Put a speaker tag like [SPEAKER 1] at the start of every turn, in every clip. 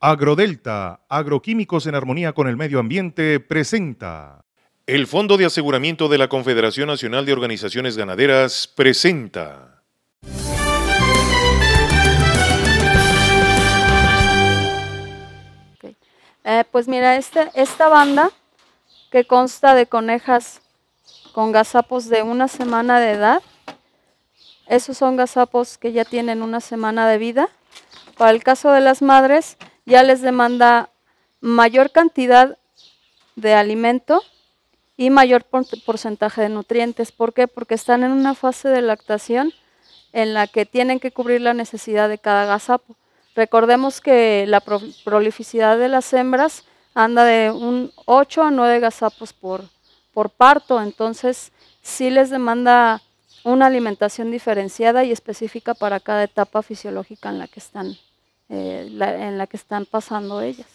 [SPEAKER 1] Agrodelta, agroquímicos en armonía con el medio ambiente, presenta. El Fondo de Aseguramiento de la Confederación Nacional de Organizaciones Ganaderas presenta.
[SPEAKER 2] Eh, pues mira, esta, esta banda que consta de conejas con gazapos de una semana de edad, esos son gazapos que ya tienen una semana de vida. Para el caso de las madres, ya les demanda mayor cantidad de alimento y mayor porcentaje de nutrientes. ¿Por qué? Porque están en una fase de lactación en la que tienen que cubrir la necesidad de cada gazapo. Recordemos que la prolificidad de las hembras anda de un 8 a 9 gazapos por, por parto, entonces sí les demanda una alimentación diferenciada y específica para cada etapa fisiológica en la que están. Eh, en la que están pasando ellas.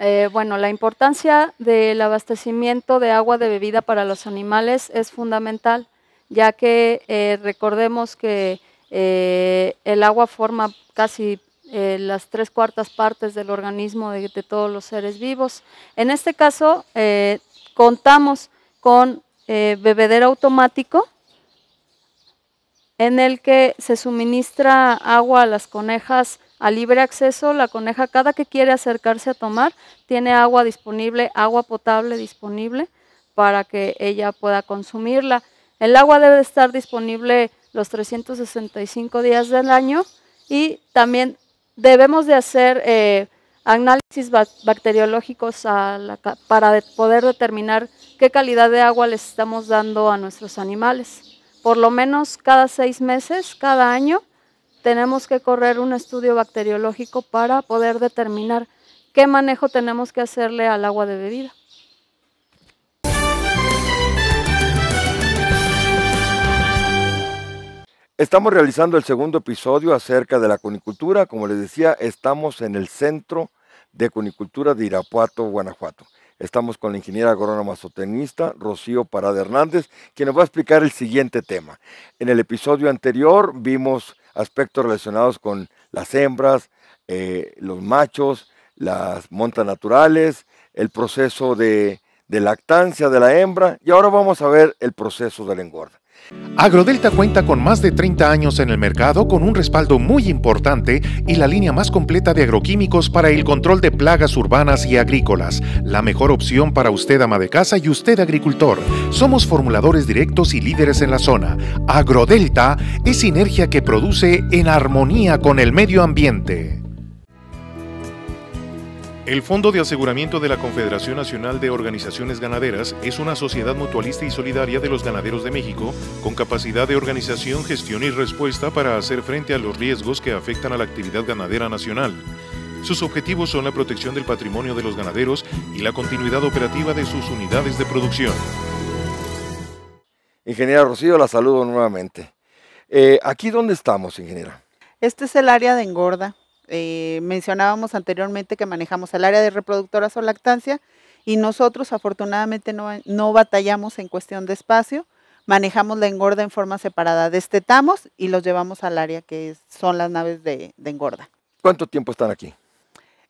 [SPEAKER 2] Eh, bueno, la importancia del abastecimiento de agua de bebida para los animales es fundamental, ya que eh, recordemos que el agua forma casi las tres cuartas partes del organismo de, todos los seres vivos. En este caso, contamos con bebedero automático en el que se suministra agua a las conejas a libre acceso. La coneja cada que quiere acercarse a tomar tiene agua disponible, agua potable disponible para que ella pueda consumirla. El agua debe estar disponible los 365 días del año y también debemos de hacer eh, análisis bacteriológicos para poder determinar qué calidad de agua les estamos dando a nuestros animales por lo menos cada seis meses, cada año, tenemos que correr un estudio bacteriológico para poder determinar qué manejo tenemos que hacerle al agua de bebida.
[SPEAKER 3] Estamos realizando el segundo episodio acerca de la cunicultura. Como les decía, estamos en el Centro de Cunicultura de Irapuato, Guanajuato. Estamos con la ingeniera agrónoma sotenista Rocío Parada Hernández, quien nos va a explicar el siguiente tema. En el episodio anterior vimos aspectos relacionados con las hembras, eh, los machos, las montas naturales, el proceso de de lactancia de la hembra y ahora vamos a ver el proceso del engorda.
[SPEAKER 1] Agrodelta cuenta con más de 30 años en el mercado con un respaldo muy importante y la línea más completa de agroquímicos para el control de plagas urbanas y agrícolas. La mejor opción para usted ama de casa y usted agricultor. Somos formuladores directos y líderes en la zona. Agrodelta es sinergia que produce en armonía con el medio ambiente. El Fondo de Aseguramiento de la Confederación Nacional de Organizaciones Ganaderas es una sociedad mutualista y solidaria de los ganaderos de México, con capacidad de organización, gestión y respuesta para hacer frente a los riesgos que afectan a la actividad ganadera nacional. Sus objetivos son la protección del patrimonio de los ganaderos y la continuidad operativa de sus unidades de producción.
[SPEAKER 3] Ingeniera Rocío, la saludo nuevamente. Eh, ¿Aquí dónde estamos, ingeniera?
[SPEAKER 4] Este es el área de engorda. Eh, mencionábamos anteriormente que manejamos el área de reproductoras o lactancia y nosotros afortunadamente no, batallamos en cuestión de espacio, manejamos la engorda en forma separada, destetamos y los llevamos al área que son las naves de, engorda.
[SPEAKER 3] ¿Cuánto tiempo están
[SPEAKER 4] aquí?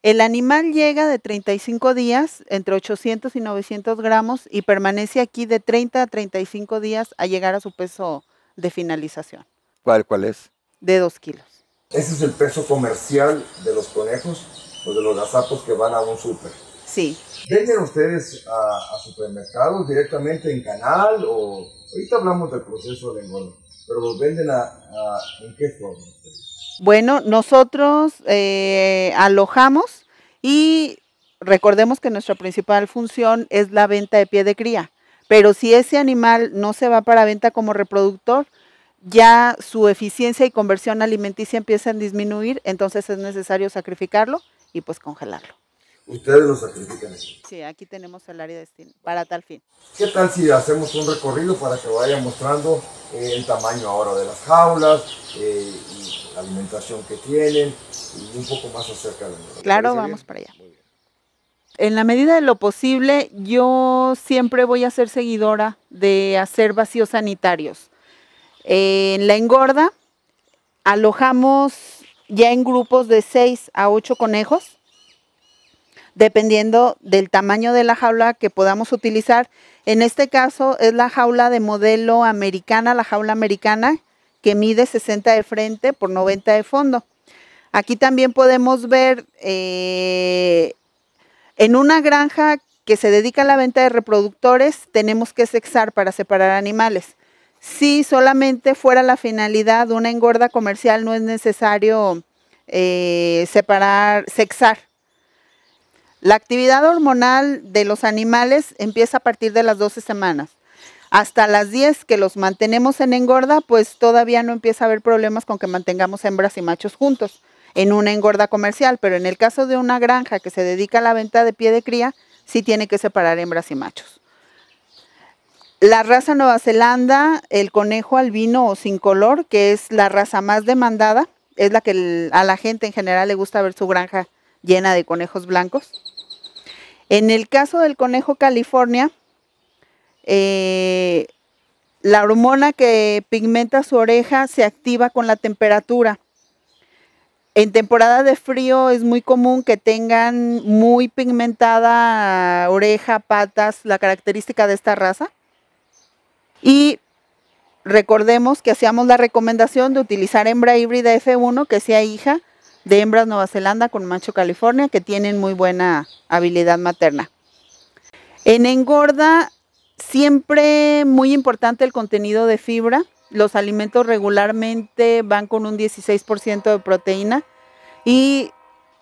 [SPEAKER 4] El animal llega de 35 días, entre 800 y 900 gramos, y permanece aquí de 30 a 35 días a llegar a su peso de finalización.
[SPEAKER 3] ¿Cuál, cuál es?
[SPEAKER 4] De 2 kilos. Ese es el
[SPEAKER 3] peso comercial de los conejos o de los gazapos que van a un súper. Sí. ¿Venden ustedes a, supermercados directamente en canal o ahorita hablamos del proceso de lengua? pero los venden a, en qué forma?
[SPEAKER 4] Bueno, nosotros eh, alojamos y recordemos que nuestra principal función es la venta de pie de cría, pero si ese animal no se va para venta como reproductor, ya su eficiencia y conversión alimenticia empiezan a disminuir, entonces es necesario sacrificarlo y pues congelarlo. Ustedes lo sacrifican. Sí, aquí tenemos el área de destino para tal fin. ¿Qué tal si hacemos un recorrido para que vaya mostrando eh, el tamaño ahora
[SPEAKER 3] de las jaulas, eh, y la alimentación que tienen y un poco más acerca
[SPEAKER 4] de nosotros? Claro, vamos para allá. En la medida de lo posible, yo siempre voy a ser seguidora de hacer vacíos sanitarios. En la engorda alojamos ya en grupos de 6 a 8 conejos, dependiendo del tamaño de la jaula que podamos utilizar. En este caso es la jaula de modelo americana, la jaula americana, que mide 60 de frente por 90 de fondo. Aquí también podemos ver eh, en una granja que se dedica a la venta de reproductores, tenemos que sexar para separar animales si solamente fuera la finalidad de una engorda comercial, no es necesario eh, separar, sexar. La actividad hormonal de los animales empieza a partir de las 12 semanas. Hasta las 10 que los mantenemos en engorda, pues todavía no empieza a haber problemas con que mantengamos hembras y machos juntos en una engorda comercial, pero en el caso de una granja que se dedica a la venta de pie de cría, sí tiene que separar hembras y machos. La raza Nueva Zelanda, el conejo albino o sin color, que es la raza más demandada, es la que a la gente en general le gusta ver su granja llena de conejos blancos. En el caso del conejo California, eh, la hormona que pigmenta su oreja se activa con la temperatura. En temporada de frío es muy común que tengan muy pigmentada oreja, patas, la característica de esta raza. Y recordemos que hacíamos la recomendación de utilizar hembra híbrida F1 que sea hija de hembras Nueva Zelanda con macho California que tienen muy buena habilidad materna. En engorda, siempre muy importante el contenido de fibra. Los alimentos regularmente van con un 16% de proteína y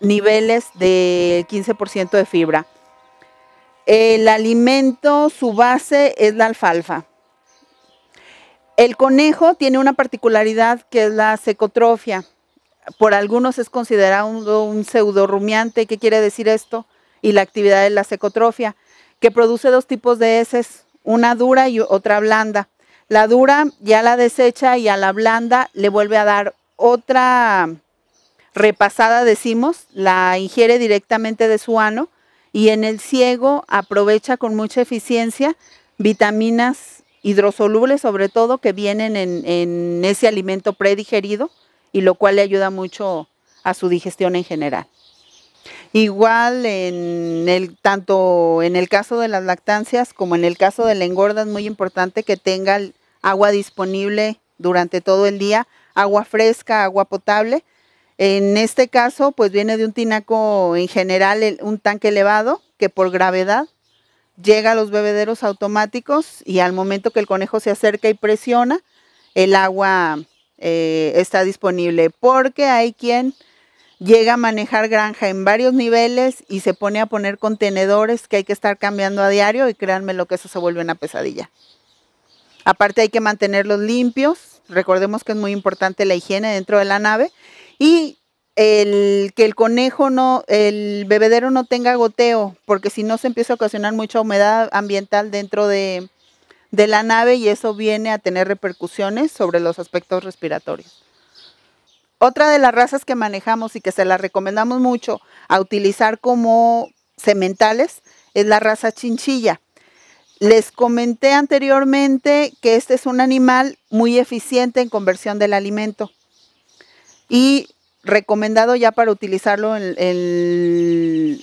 [SPEAKER 4] niveles de 15% de fibra. El alimento, su base es la alfalfa. El conejo tiene una particularidad que es la secotrofia. Por algunos es considerado un, pseudorrumiante. ¿Qué quiere decir esto? Y la actividad de la secotrofia, que produce dos tipos de heces, una dura y otra blanda. La dura ya la desecha y a la blanda le vuelve a dar otra repasada, decimos, la ingiere directamente de su ano y en el ciego aprovecha con mucha eficiencia vitaminas hidrosolubles sobre todo que vienen en, ese alimento predigerido y lo cual le ayuda mucho a su digestión en general. Igual en el, tanto en el caso de las lactancias como en el caso de la engorda es muy importante que tenga agua disponible durante todo el día, agua fresca, agua potable. En este caso, pues viene de un tinaco en general, un tanque elevado, que por gravedad llega a los bebederos automáticos y al momento que el conejo se acerca y presiona, el agua eh, está disponible. Porque hay quien llega a manejar granja en varios niveles y se pone a poner contenedores que hay que estar cambiando a diario y créanme lo que eso se vuelve una pesadilla. Aparte hay que mantenerlos limpios. Recordemos que es muy importante la higiene dentro de la nave. Y el que el conejo no, el bebedero no tenga goteo, porque si no se empieza a ocasionar mucha humedad ambiental dentro de, la nave y eso viene a tener repercusiones sobre los aspectos respiratorios. Otra de las razas que manejamos y que se las recomendamos mucho a utilizar como sementales es la raza chinchilla. Les comenté anteriormente que este es un animal muy eficiente en conversión del alimento. Y recomendado ya para utilizarlo el,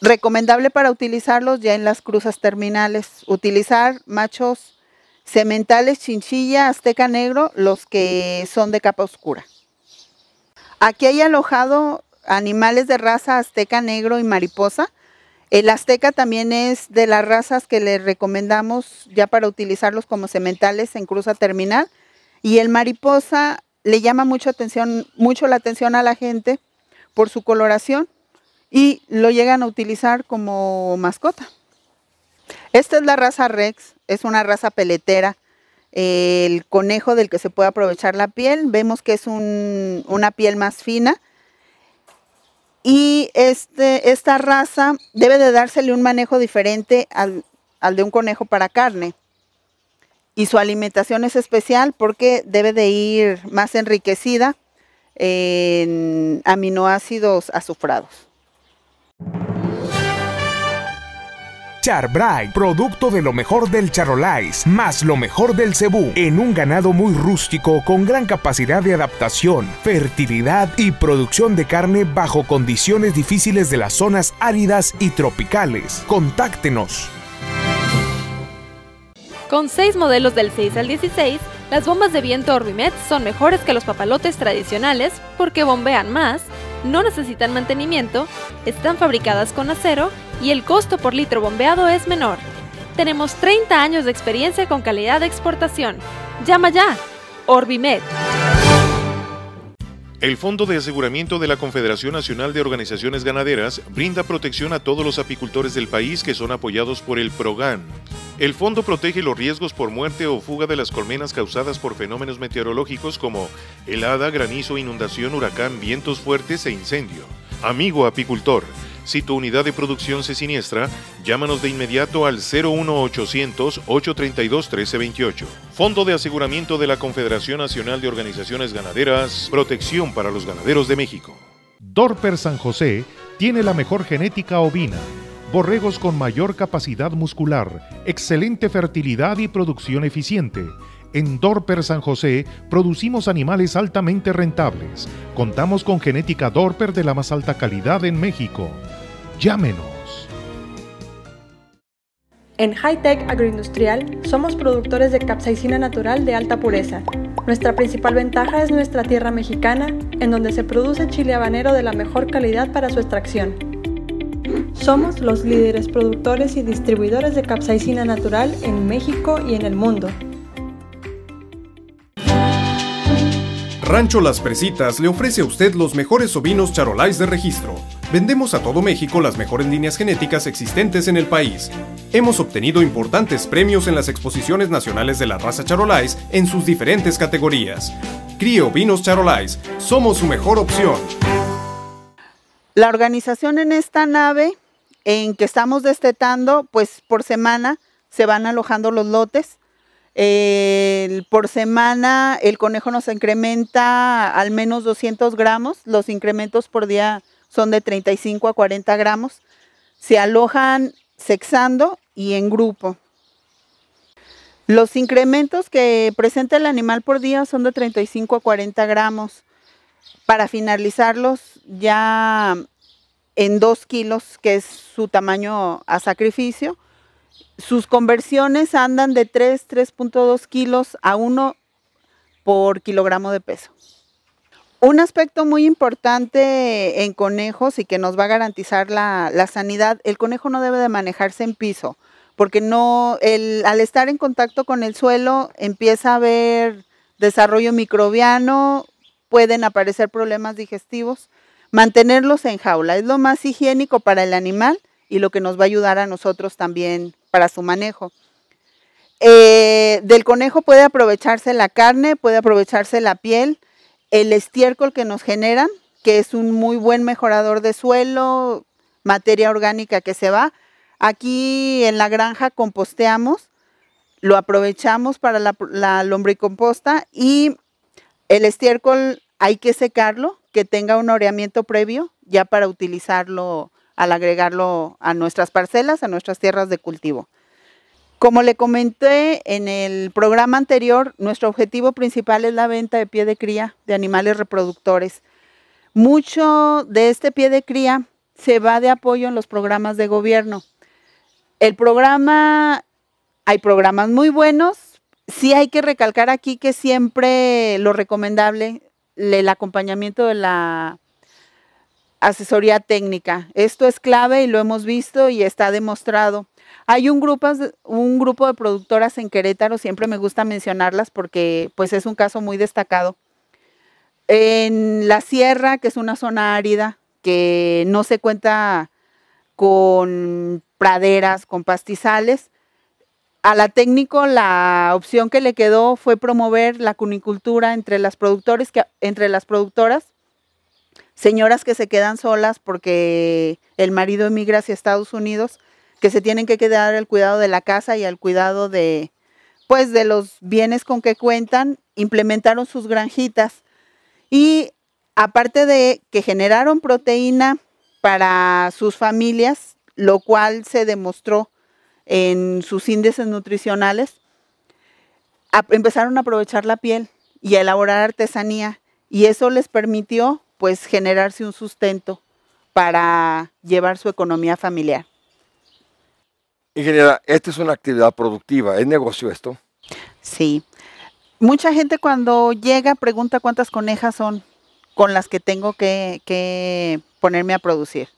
[SPEAKER 4] recomendable para utilizarlos ya en las cruzas terminales utilizar machos cementales chinchilla azteca negro los que son de capa oscura aquí hay alojado animales de raza azteca negro y mariposa el azteca también es de las razas que le recomendamos ya para utilizarlos como cementales en cruza terminal y el mariposa le llama mucho, atención, mucho la atención a la gente por su coloración y lo llegan a utilizar como mascota. Esta es la raza Rex, es una raza peletera, el conejo del que se puede aprovechar la piel, vemos que es una piel más fina y este, esta raza debe de dársele un manejo diferente al de un conejo para carne y su alimentación es especial porque debe de ir más enriquecida en aminoácidos azufrados.
[SPEAKER 1] Charbray, producto de lo mejor del charolais, más lo mejor del cebú, en un ganado muy rústico con gran capacidad de adaptación, fertilidad y producción de carne bajo condiciones difíciles de las zonas áridas y tropicales. Contáctenos
[SPEAKER 2] con seis modelos del 6 al 16, las bombas de viento Orbimet son mejores que los papalotes tradicionales porque bombean más, no necesitan mantenimiento, están fabricadas con acero y el costo por litro bombeado es menor. Tenemos 30 años de experiencia con calidad de exportación. Llama ya, Orbimet.
[SPEAKER 1] El Fondo de Aseguramiento de la Confederación Nacional de Organizaciones Ganaderas brinda protección a todos los apicultores del país que son apoyados por el PROGAN el fondo protege los riesgos por muerte o fuga de las colmenas causadas por fenómenos meteorológicos como helada, granizo, inundación, huracán, vientos fuertes e incendio. Amigo apicultor, si tu unidad de producción se siniestra, llámanos de inmediato al 01800-832-1328. Fondo de Aseguramiento de la Confederación Nacional de Organizaciones Ganaderas, Protección para los Ganaderos de México. Dorper San José tiene la mejor genética ovina borregos con mayor capacidad muscular, excelente fertilidad y producción eficiente. En Dorper San José producimos animales altamente rentables. Contamos con genética Dorper de la más alta calidad en México. Llámenos.
[SPEAKER 2] En Hightech Agroindustrial somos productores de capsaicina natural de alta pureza. Nuestra principal ventaja es nuestra tierra mexicana, en donde se produce chile habanero de la mejor calidad para su extracción. Somos los líderes productores y distribuidores de capsaicina natural en México y en el mundo.
[SPEAKER 1] Rancho Las Presitas le ofrece a usted los mejores ovinos charolais de registro. Vendemos a todo México las mejores líneas genéticas existentes en el país. Hemos obtenido importantes premios en las exposiciones nacionales de la raza charolais en sus diferentes categorías. Críe ovinos charolais, somos su mejor opción.
[SPEAKER 4] La organización en esta nave en que estamos destetando, pues por semana se van alojando los lotes. por semana el conejo nos incrementa al menos 200 gramos, los incrementos por día son de 35 a 40 gramos. Se alojan sexando y en grupo. Los incrementos que presenta el animal por día son de 35 a 40 gramos. Para finalizarlos ya en 2 kilos, que es su tamaño a sacrificio. Sus conversiones andan de 3, 3.2 kilos a 1 por kilogramo de peso. Un aspecto muy importante en conejos y que nos va a garantizar la, sanidad, el conejo no debe de manejarse en piso, porque no, al estar en contacto con el suelo empieza a haber desarrollo microbiano, pueden aparecer problemas digestivos Mantenerlos en jaula es lo más higiénico para el animal y lo que nos va a ayudar a nosotros también para su manejo. Eh, del conejo puede aprovecharse la carne, puede aprovecharse la piel, el estiércol que nos generan, que es un muy buen mejorador de suelo, materia orgánica que se va. Aquí en la granja composteamos, lo aprovechamos para la, la lombricomposta y el estiércol hay que secarlo que tenga un oreamiento previo ya para utilizarlo al agregarlo a nuestras parcelas, a nuestras tierras de cultivo. Como le comenté en el programa anterior, nuestro objetivo principal es la venta de pie de cría de animales reproductores. Mucho de este pie de cría se va de apoyo en los programas de gobierno. El programa, hay programas muy buenos. Sí hay que recalcar aquí que siempre lo recomendable el acompañamiento de la asesoría técnica. Esto es clave y lo hemos visto y está demostrado. Hay un grupo, un grupo de productoras en Querétaro, siempre me gusta mencionarlas porque pues es un caso muy destacado. En la sierra, que es una zona árida, que no se cuenta con praderas, con pastizales, a la técnico la opción que le quedó fue promover la cunicultura entre las productores que, entre las productoras señoras que se quedan solas porque el marido emigra hacia Estados Unidos que se tienen que quedar al cuidado de la casa y al cuidado de pues de los bienes con que cuentan implementaron sus granjitas y aparte de que generaron proteína para sus familias lo cual se demostró en sus índices nutricionales, empezaron a aprovechar la piel y a elaborar artesanía y eso les permitió pues generarse un sustento para llevar su economía familiar.
[SPEAKER 3] Ingeniera, esta es una actividad productiva, ¿es negocio esto? Sí.
[SPEAKER 4] Mucha gente cuando llega pregunta cuántas conejas son con las que tengo que ponerme a producir.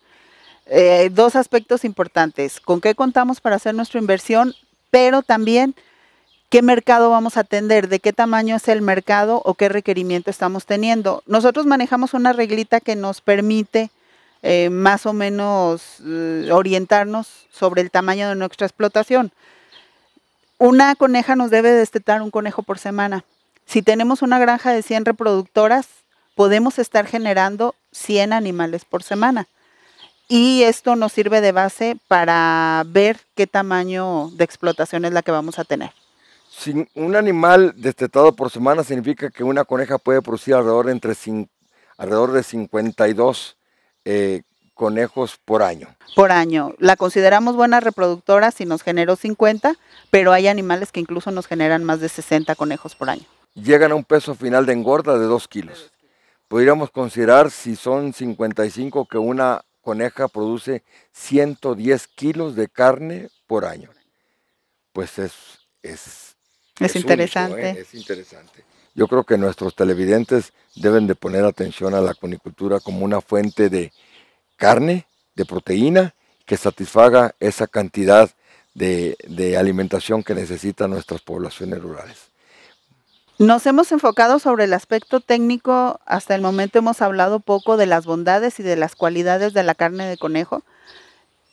[SPEAKER 4] Eh, dos aspectos importantes, con qué contamos para hacer nuestra inversión, pero también qué mercado vamos a atender, de qué tamaño es el mercado o qué requerimiento estamos teniendo. Nosotros manejamos una reglita que nos permite eh, más o menos eh, orientarnos sobre el tamaño de nuestra explotación. Una coneja nos debe destetar un conejo por semana. Si tenemos una granja de 100 reproductoras, podemos estar generando 100 animales por semana. Y esto nos sirve de base para ver qué tamaño de explotación es la que vamos a tener.
[SPEAKER 3] Si un animal destetado por semana significa que una coneja puede producir alrededor, entre, alrededor de 52 eh, conejos por año.
[SPEAKER 4] Por año. La consideramos buena reproductora si nos generó 50, pero hay animales que incluso nos generan más de 60 conejos por año. Llegan a un
[SPEAKER 3] peso final de engorda de 2 kilos. Podríamos considerar si son 55 que una coneja produce 110 kilos de carne por año. Pues es... Es, es, ¿eh? interesante. Es interesante. Yo creo que nuestros televidentes deben de poner atención a la conicultura como una fuente de carne, de proteína, que satisfaga esa cantidad de alimentación que necesitan nuestras poblaciones rurales.
[SPEAKER 4] Nos hemos enfocado sobre el aspecto técnico, hasta el momento hemos hablado poco de las bondades y de las cualidades de la carne de conejo.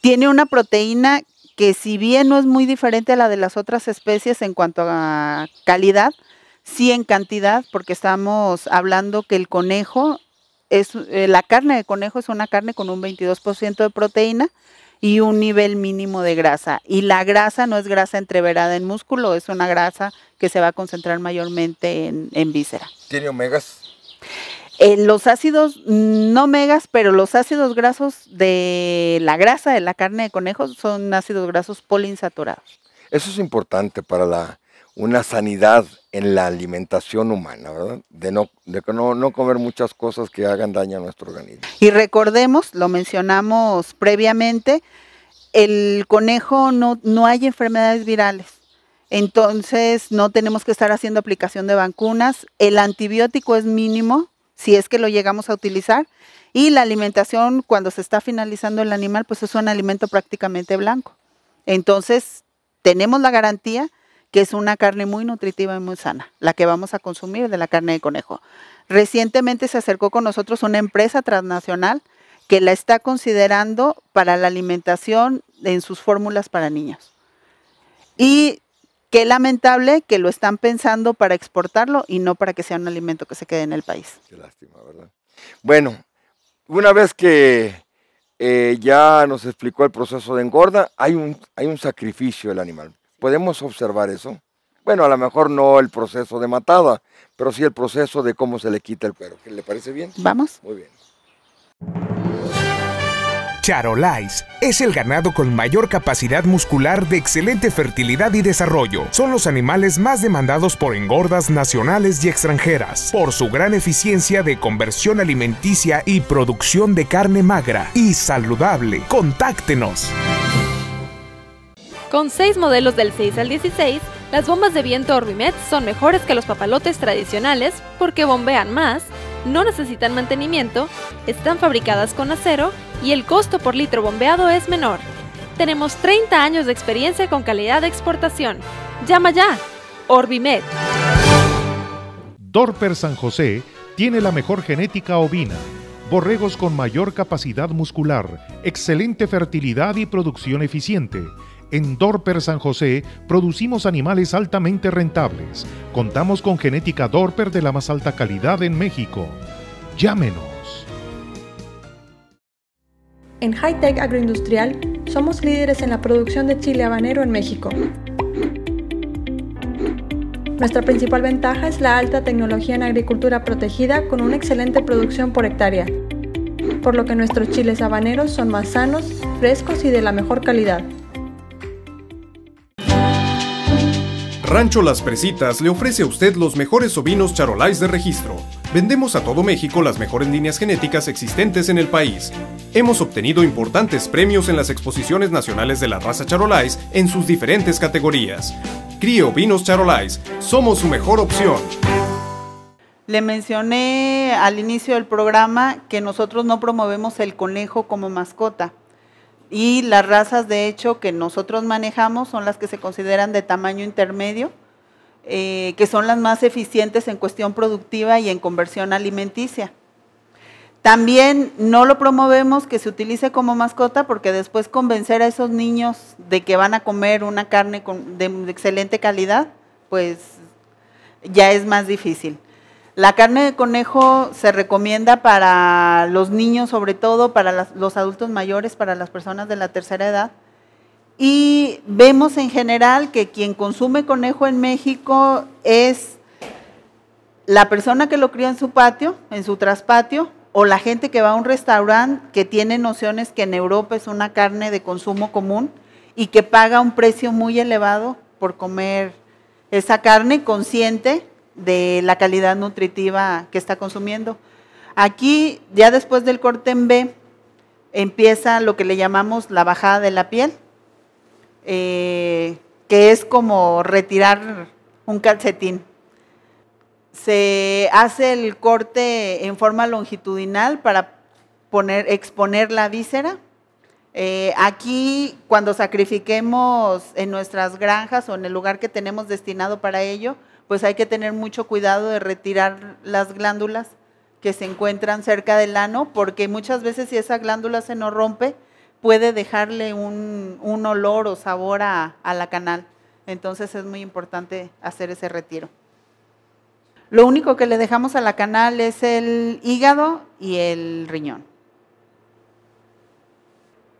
[SPEAKER 4] Tiene una proteína que si bien no es muy diferente a la de las otras especies en cuanto a calidad, sí en cantidad, porque estamos hablando que el conejo es, eh, la carne de conejo es una carne con un 22% de proteína, y un nivel mínimo de grasa. Y la grasa no es grasa entreverada en músculo, es una grasa que se va a concentrar mayormente en, víscera. ¿Tiene omegas? Eh, los ácidos, mm, no omegas pero los ácidos grasos de la grasa de la carne de conejos son ácidos grasos poliinsaturados.
[SPEAKER 3] Eso es importante para la una sanidad en la alimentación humana, ¿verdad? De no, de no, no comer muchas cosas que hagan daño a nuestro organismo.
[SPEAKER 4] Y recordemos, lo mencionamos previamente, el conejo no, no hay enfermedades virales. Entonces no tenemos que estar haciendo aplicación de vacunas. El antibiótico es mínimo si es que lo llegamos a utilizar. Y la alimentación cuando se está finalizando el animal, pues es un alimento prácticamente blanco. Entonces tenemos la garantía que es una carne muy nutritiva y muy sana, la que vamos a consumir de la carne de conejo. Recientemente se acercó con nosotros una empresa transnacional que la está considerando para la alimentación en sus fórmulas para niños. Y qué lamentable que lo están pensando para exportarlo y no para que sea un alimento que se quede en el país. Qué lástima,
[SPEAKER 3] ¿verdad? Bueno, una vez que eh, ya nos explicó el proceso de engorda, hay un, hay un sacrificio del animal. ¿Podemos observar eso? Bueno, a lo mejor no el proceso de matada, pero sí el proceso de cómo se le quita el cuero. ¿Le parece bien? Vamos. Muy bien.
[SPEAKER 1] Charolais es el ganado con mayor capacidad muscular de excelente fertilidad y desarrollo. Son los animales más demandados por engordas nacionales y extranjeras, por su gran eficiencia de conversión alimenticia y producción de carne magra y saludable. Contáctenos.
[SPEAKER 2] Con seis modelos del 6 al 16, las bombas de viento Orbimet son mejores que los papalotes tradicionales porque bombean más, no necesitan mantenimiento, están fabricadas con acero y el costo por litro bombeado es menor. Tenemos 30 años de experiencia con calidad de exportación. Llama ya, Orbimet.
[SPEAKER 1] Dorper San José tiene la mejor genética ovina borregos con mayor capacidad muscular, excelente fertilidad y producción eficiente. En Dorper San José producimos animales altamente rentables. Contamos con genética Dorper de la más alta calidad en México. Llámenos.
[SPEAKER 2] En High Tech Agroindustrial somos líderes en la producción de chile habanero en México. Nuestra principal ventaja es la alta tecnología en agricultura protegida con una excelente producción por hectárea, por lo que nuestros chiles habaneros son más sanos, frescos y de la mejor calidad.
[SPEAKER 1] Rancho Las Presitas le ofrece a usted los mejores ovinos charolais de registro. Vendemos a todo México las mejores líneas genéticas existentes en el país. Hemos obtenido importantes premios en las exposiciones nacionales de la raza charolais en sus diferentes categorías. Crío ovinos charolais, somos su mejor opción.
[SPEAKER 4] Le mencioné al inicio del programa que nosotros no promovemos el conejo como mascota. Y las razas, de hecho, que nosotros manejamos son las que se consideran de tamaño intermedio, eh, que son las más eficientes en cuestión productiva y en conversión alimenticia. También no lo promovemos que se utilice como mascota porque después convencer a esos niños de que van a comer una carne de excelente calidad, pues ya es más difícil. La carne de conejo se recomienda para los niños, sobre todo, para los adultos mayores, para las personas de la tercera edad. Y vemos en general que quien consume conejo en México es la persona que lo cría en su patio, en su traspatio, o la gente que va a un restaurante que tiene nociones que en Europa es una carne de consumo común y que paga un precio muy elevado por comer esa carne consciente de la calidad nutritiva que está consumiendo. Aquí, ya después del corte en B, empieza lo que le llamamos la bajada de la piel, eh, que es como retirar un calcetín. Se hace el corte en forma longitudinal para poner, exponer la víscera. Eh, aquí, cuando sacrifiquemos en nuestras granjas o en el lugar que tenemos destinado para ello, pues hay que tener mucho cuidado de retirar las glándulas que se encuentran cerca del ano, porque muchas veces si esa glándula se nos rompe, puede dejarle un, olor o sabor a la canal. Entonces es muy importante hacer ese retiro. Lo único que le dejamos a la canal es el hígado y el riñón.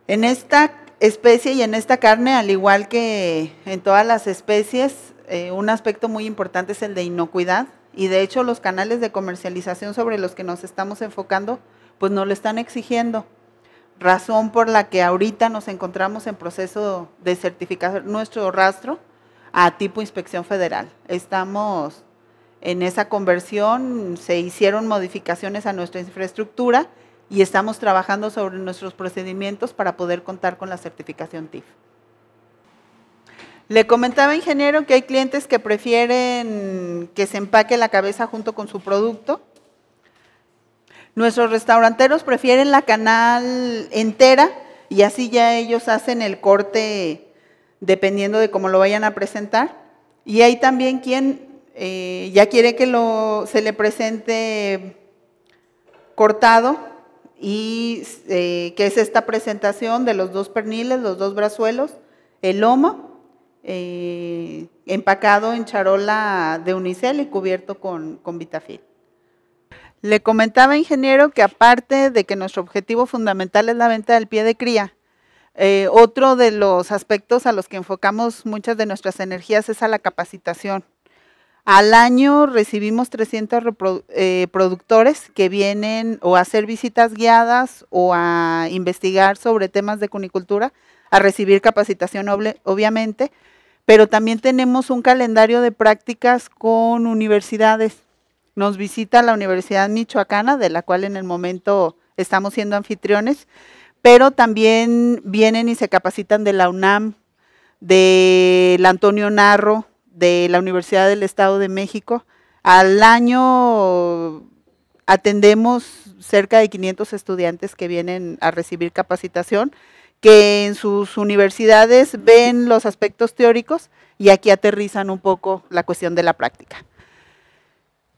[SPEAKER 4] En esta especie y en esta carne, al igual que en todas las especies, eh, un aspecto muy importante es el de inocuidad y de hecho los canales de comercialización sobre los que nos estamos enfocando pues no lo están exigiendo. Razón por la que ahorita nos encontramos en proceso de certificar nuestro rastro a tipo inspección federal. Estamos en esa conversión, se hicieron modificaciones a nuestra infraestructura y estamos trabajando sobre nuestros procedimientos para poder contar con la certificación TIF. Le comentaba, ingeniero, que hay clientes que prefieren que se empaque la cabeza junto con su producto. Nuestros restauranteros prefieren la canal entera y así ya ellos hacen el corte dependiendo de cómo lo vayan a presentar. Y hay también quien eh, ya quiere que se le presente cortado y eh, que es esta presentación de los dos perniles, los dos brazuelos, el lomo eh, empacado en charola de unicel y cubierto con, con vitafil. Le comentaba, ingeniero, que aparte de que nuestro objetivo fundamental es la venta del pie de cría, eh, otro de los aspectos a los que enfocamos muchas de nuestras energías es a la capacitación. Al año recibimos 300 eh, productores que vienen o a hacer visitas guiadas o a investigar sobre temas de cunicultura, a recibir capacitación obviamente, pero también tenemos un calendario de prácticas con universidades. Nos visita la Universidad Michoacana, de la cual en el momento estamos siendo anfitriones, pero también vienen y se capacitan de la UNAM, del Antonio Narro, de la Universidad del Estado de México. Al año atendemos cerca de 500 estudiantes que vienen a recibir capacitación que en sus universidades ven los aspectos teóricos y aquí aterrizan un poco la cuestión de la práctica.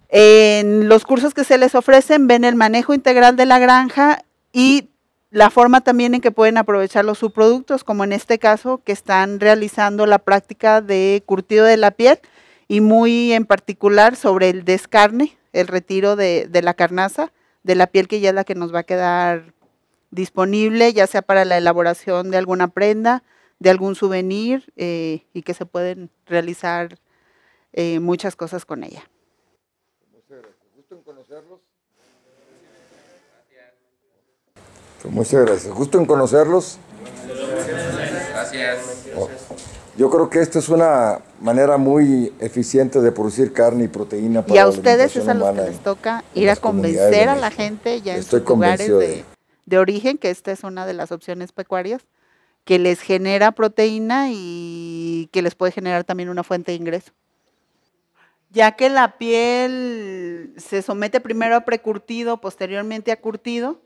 [SPEAKER 4] En los cursos que se les ofrecen ven el manejo integral de la granja y la forma también en que pueden aprovechar los subproductos, como en este caso que están realizando la práctica de curtido de la piel y muy en particular sobre el descarne, el retiro de, la carnaza, de la piel que ya es la que nos va a quedar disponible, ya sea para la elaboración de alguna prenda, de algún souvenir eh, y que se pueden realizar eh, muchas cosas con ella.
[SPEAKER 3] Muchas gracias. Gusto en conocerlos. Pues muchas gracias. Gusto en conocerlos.
[SPEAKER 4] Gracias. Oh.
[SPEAKER 3] Yo creo que esta es una manera muy eficiente de producir carne y proteína para Y a ustedes es a los que les
[SPEAKER 4] toca ir a convencer a la gente ya Estoy en sus lugares de de origen, que esta es una de las opciones pecuarias, que les genera proteína y que les puede generar también una fuente de ingreso. Ya que la piel se somete primero a precurtido, posteriormente a curtido,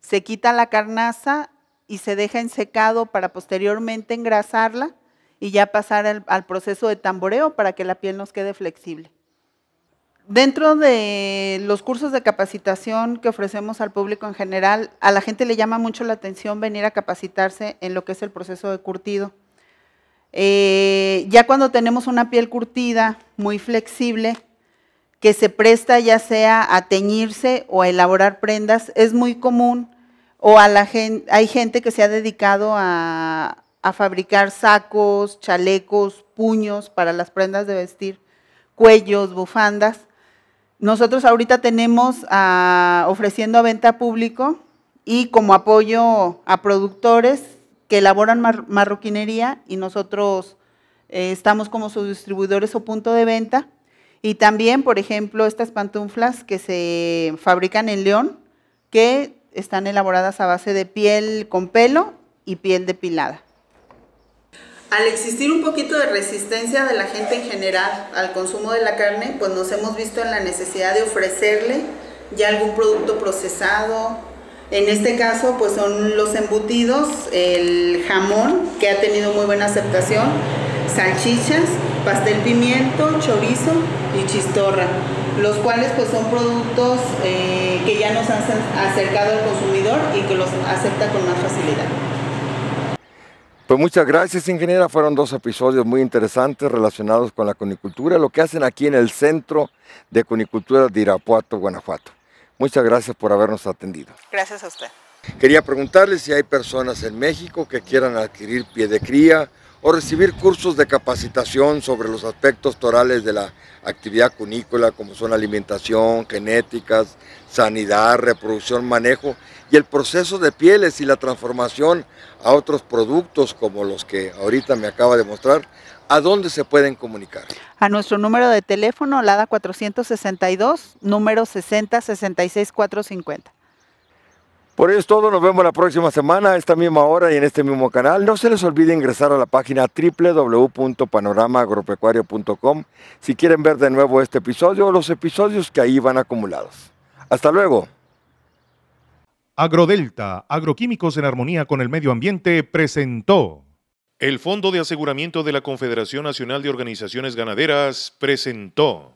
[SPEAKER 4] se quita la carnaza y se deja en secado para posteriormente engrasarla y ya pasar al, proceso de tamboreo para que la piel nos quede flexible. Dentro de los cursos de capacitación que ofrecemos al público en general, a la gente le llama mucho la atención venir a capacitarse en lo que es el proceso de curtido. Eh, ya cuando tenemos una piel curtida, muy flexible, que se presta ya sea a teñirse o a elaborar prendas, es muy común, o la hay gente que se ha dedicado a fabricar sacos, chalecos, puños para las prendas de vestir, cuellos, bufandas nosotros ahorita tenemos ah, ofreciendo a venta público y como apoyo a productores que elaboran marroquinería y nosotros eh, estamos como sus distribuidores o punto de venta. Y también, por ejemplo, estas pantuflas que se fabrican en León, que están elaboradas a base de piel con pelo y piel depilada al existir un poquito de resistencia de la gente en general al consumo de la carne, pues nos hemos visto en la necesidad de ofrecerle ya algún producto procesado. En este caso, pues son los embutidos, el jamón, que ha tenido muy buena aceptación, salchichas, pastel pimiento, chorizo y chistorra, los cuales pues son productos eh, que ya nos han acercado al consumidor y que los acepta con más facilidad.
[SPEAKER 3] Pues muchas gracias, ingeniera. Fueron dos episodios muy interesantes relacionados con la cunicultura, lo que hacen aquí en el Centro de Cunicultura de Irapuato, Guanajuato. Muchas gracias por habernos atendido. Gracias a usted. Quería preguntarle si hay personas en México que quieran adquirir pie de cría o recibir cursos de capacitación sobre los aspectos torales de la actividad cunícola, como son alimentación, genéticas, sanidad, reproducción, manejo y el proceso de pieles y la transformación a otros productos como los que ahorita me acaba de mostrar, ¿a dónde se pueden comunicar?
[SPEAKER 4] A nuestro número de teléfono, LADA 462, número 6066450.
[SPEAKER 3] Por eso es todo, nos vemos la próxima semana a esta misma hora y en este mismo canal. No se les olvide ingresar a la página www.panoramaagropecuario.com si quieren ver de nuevo este episodio o los episodios que ahí
[SPEAKER 1] van acumulados. Hasta luego. Agrodelta, agroquímicos en armonía con el medio ambiente, presentó. El Fondo de Aseguramiento de la Confederación Nacional de Organizaciones Ganaderas presentó.